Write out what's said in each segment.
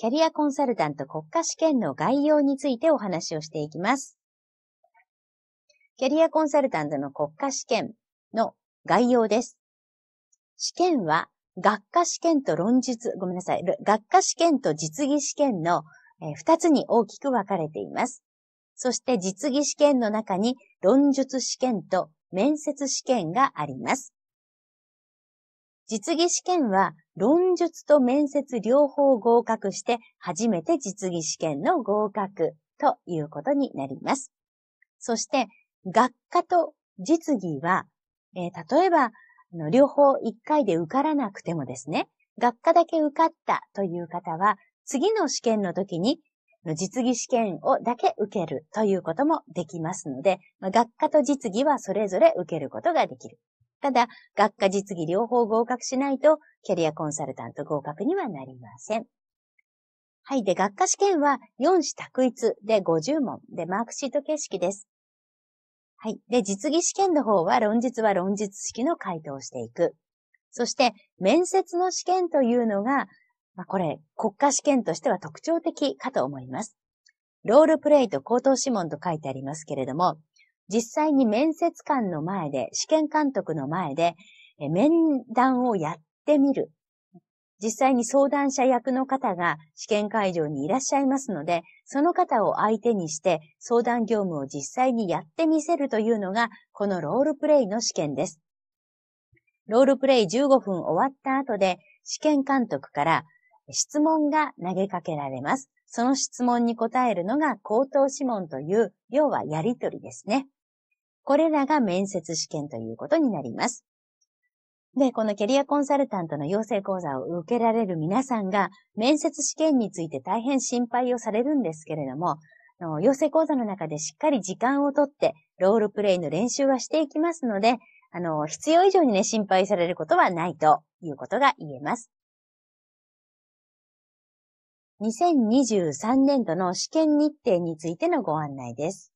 キャリアコンサルタント国家試験の概要についてお話をしていきます。キャリアコンサルタントの国家試験の概要です。試験は学科試験と論述、ごめんなさい、学科試験と実技試験の2つに大きく分かれています。そして実技試験の中に論述試験と面接試験があります。実技試験は論述と面接両方合格して初めて実技試験の合格ということになります。そして、学科と実技は、えー、例えば、両方1回で受からなくてもですね、学科だけ受かったという方は、次の試験の時に実技試験をだけ受けるということもできますので、学科と実技はそれぞれ受けることができる。ただ、学科実技両方合格しないと、キャリアコンサルタント合格にはなりません。はい。で、学科試験は4試択一で50問でマークシート形式です。はい。で、実技試験の方は論述は論述式の回答をしていく。そして、面接の試験というのが、まあ、これ、国家試験としては特徴的かと思います。ロールプレイと口頭指紋と書いてありますけれども、実際に面接官の前で、試験監督の前で、面談をやってみる。実際に相談者役の方が試験会場にいらっしゃいますので、その方を相手にして相談業務を実際にやってみせるというのが、このロールプレイの試験です。ロールプレイ15分終わった後で、試験監督から質問が投げかけられます。その質問に答えるのが口頭諮問という、要はやりとりですね。これらが面接試験ということになります。で、このキャリアコンサルタントの養成講座を受けられる皆さんが、面接試験について大変心配をされるんですけれども、養成講座の中でしっかり時間をとって、ロールプレイの練習はしていきますので、あの、必要以上にね、心配されることはないということが言えます。2023年度の試験日程についてのご案内です。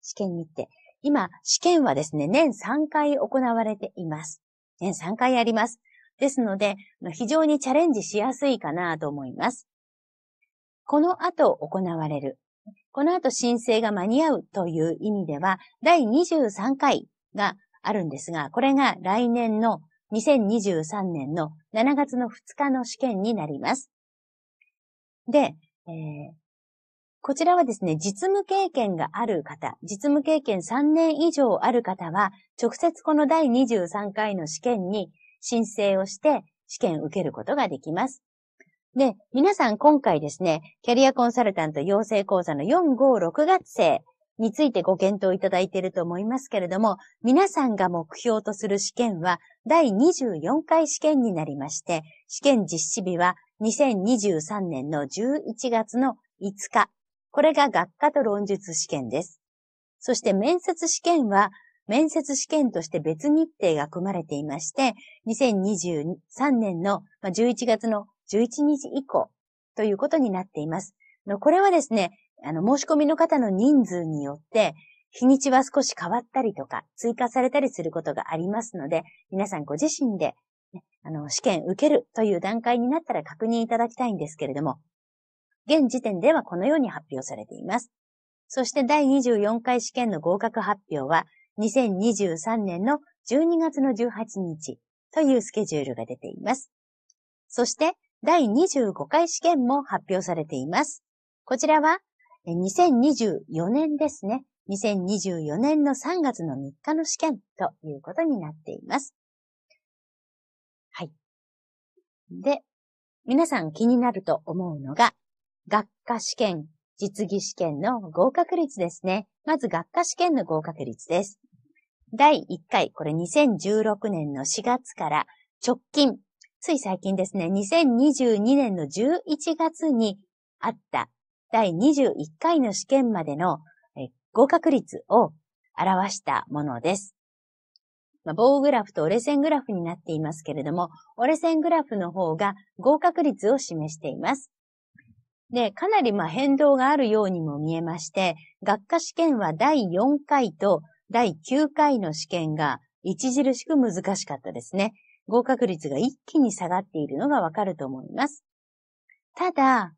試験日程。今、試験はですね、年3回行われています。年3回あります。ですので、非常にチャレンジしやすいかなと思います。この後行われる。この後申請が間に合うという意味では、第23回があるんですが、これが来年の2023年の7月の2日の試験になります。で、えー、こちらはですね、実務経験がある方、実務経験3年以上ある方は、直接この第23回の試験に申請をして、試験を受けることができます。で、皆さん今回ですね、キャリアコンサルタント養成講座の4、5、6月生についてご検討いただいていると思いますけれども、皆さんが目標とする試験は第24回試験になりまして、試験実施日は2023年の11月の5日これが学科と論述試験です。そして面接試験は、面接試験として別日程が組まれていまして、2023年の11月の11日以降ということになっています。これはですね、あの、申し込みの方の人数によって、日にちは少し変わったりとか、追加されたりすることがありますので、皆さんご自身で、ね、あの、試験受けるという段階になったら確認いただきたいんですけれども、現時点ではこのように発表されています。そして第24回試験の合格発表は、2023年の12月の18日というスケジュールが出ています。そして、第25回試験も発表されています。こちらは、2024年ですね。2024年の3月の3日の試験ということになっています。はい。で、皆さん気になると思うのが、学科試験、実技試験の合格率ですね。まず学科試験の合格率です。第1回、これ2016年の4月から直近、つい最近ですね、2022年の11月にあった第21回の試験までの合格率を表したものです。まあ、棒グラフと折れ線グラフになっていますけれども、折れ線グラフの方が合格率を示しています。で、かなりまあ変動があるようにも見えまして、学科試験は第4回と第9回の試験が著しく難しかったですね。合格率が一気に下がっているのがわかると思います。ただ、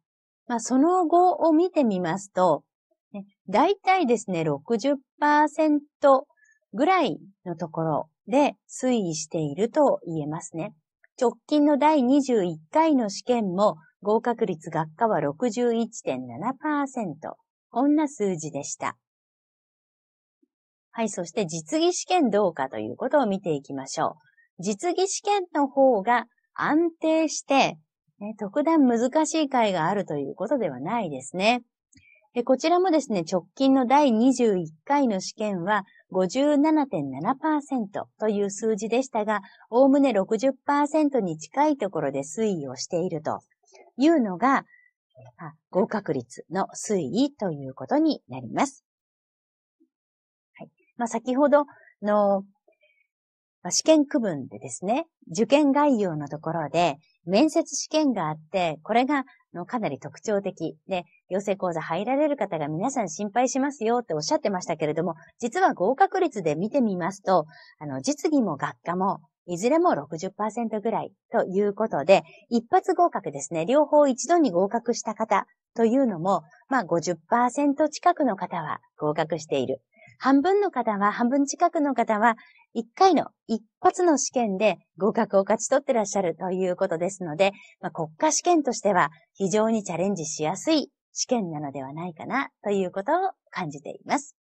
まあ、その後を見てみますと、大体ですね、60%ぐらいのところで推移していると言えますね。直近の第21回の試験も合格率学科は61.7%。こんな数字でした。はい、そして実技試験どうかということを見ていきましょう。実技試験の方が安定して、ね、特段難しい回があるということではないですね。こちらもですね、直近の第21回の試験は57.7%という数字でしたが、おおむね60%に近いところで推移をしているというのが、合格率の推移ということになります。はい。まあ、先ほどの、まあ、試験区分でですね、受験概要のところで、面接試験があって、これがかなり特徴的で、養成講座入られる方が皆さん心配しますよっておっしゃってましたけれども、実は合格率で見てみますと、あの、実技も学科もいずれも60%ぐらいということで、一発合格ですね。両方一度に合格した方というのも、まあ50%近くの方は合格している。半分の方は、半分近くの方は、一回の一発の試験で合格を勝ち取ってらっしゃるということですので、まあ、国家試験としては非常にチャレンジしやすい試験なのではないかなということを感じています。